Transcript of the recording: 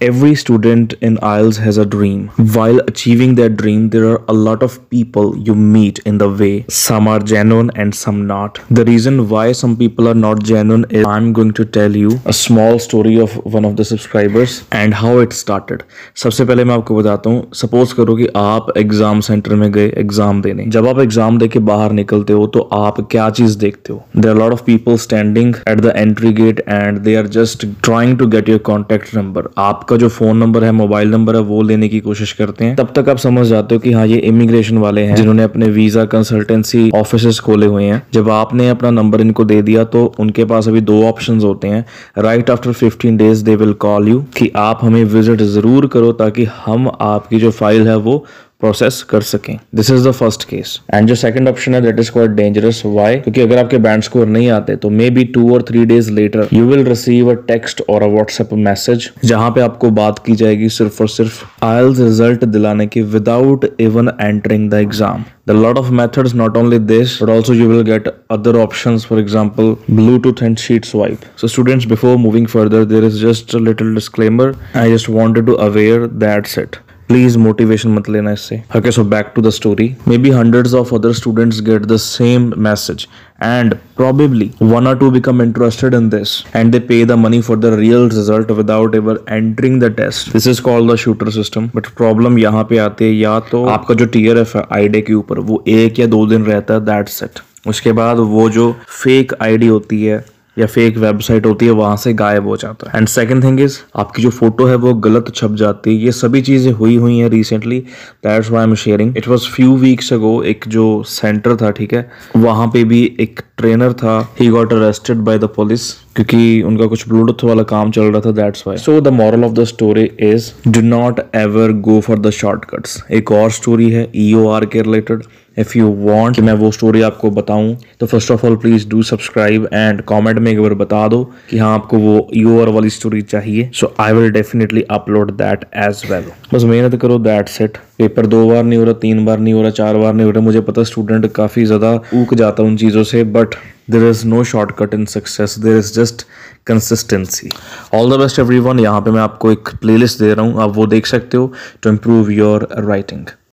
Every student in IELTS has a dream. While achieving their dream, there are a lot of people you meet in the way. Some are genuine and some not. The reason why some people are not genuine is I'm going to tell you a small story of one of the subscribers and how it started. सबसे पहले मैं आपको बताता हूँ Suppose करो कि आप exam center में गए exam देने जब आप exam दे के बाहर निकलते हो तो आप क्या चीज देखते हो There are a lot of people standing at the entry gate and they are just trying to get your contact number. आप आपका जो फ़ोन नंबर है मोबाइल नंबर है वो लेने की कोशिश करते हैं तब तक आप समझ जाते हो कि हाँ ये इमिग्रेशन वाले हैं जिन्होंने अपने वीज़ा कंसल्टेंसी ऑफिस खोले हुए हैं जब आपने अपना नंबर इनको दे दिया तो उनके पास अभी दो ऑप्शन होते हैं right after fifteen days they will call you कि आप हमें विजिट ज़रूर करो ताकि हम आपकी जो फाइल है वो प्रोसेस कर सकें this is the first case and जो सेकंड ऑप्शन है that is quite dangerous why क्योंकि अगर आपके बैंड स्कोर नहीं आते तो मे बी टू और three days later you will receive a text और अ व्हाट्सएप मैसेज जहां पे आपको बात की जाएगी सिर्फ और सिर्फ आयल्स रिजल्ट दिलाने की without even entering the exam there are a lot of methods not only this but also you will get other options for example bluetooth and sheet swipe so students before moving further there is just a little disclaimer i just wanted to aware that's it please motivation मत लेना इससे okay so back to the story maybe hundred of other students get the same message and probably one or two become interested in this and they pay the money for the real result without ever entering the test this is called the shooter system but problem यहाँ पे आती है या तो आपका जो tier F है आई day के ऊपर वो एक या दो दिन रहता है दैट सेट उसके बाद वो जो फेक आईडी होती है या फेक वेबसाइट होती है वहां से गायब हो जाता है एंड सेकेंड थिंग इज आपकी जो फोटो है वो गलत छप जाती है ये सभी चीज़ें हुई हुई हैं recently that's why I'm sharing it was few weeks ago एक जो सेंटर था ठीक है वहां पे भी एक ट्रेनर था he got arrested by the police क्योंकि उनका कुछ ब्लूटूथ वाला काम चल रहा था that's why so the moral of the story is do not ever go for the shortcuts एक और स्टोरी है आर e के रिलेटेड इफ़ यू वॉन्ट कि मैं वो स्टोरी आपको बताऊँ तो first of all please do subscribe and comment में एक बार बता दो कि हाँ आपको वो योर वाली स्टोरी चाहिए so I will definitely upload that as well बस मेहनत करो दैट सेट पेपर दो बार नहीं हो रहा तीन बार नहीं हो रहा चार बार नहीं हो रहा मुझे पता स्टूडेंट काफ़ी ज़्यादा ऊक जाता उन चीज़ों से but there is no shortcut in success there is just consistency all the best everyone यहाँ पर मैं आपको एक प्ले दे रहा हूँ आप वो देख सकते हो टू इम्प्रूव योर राइटिंग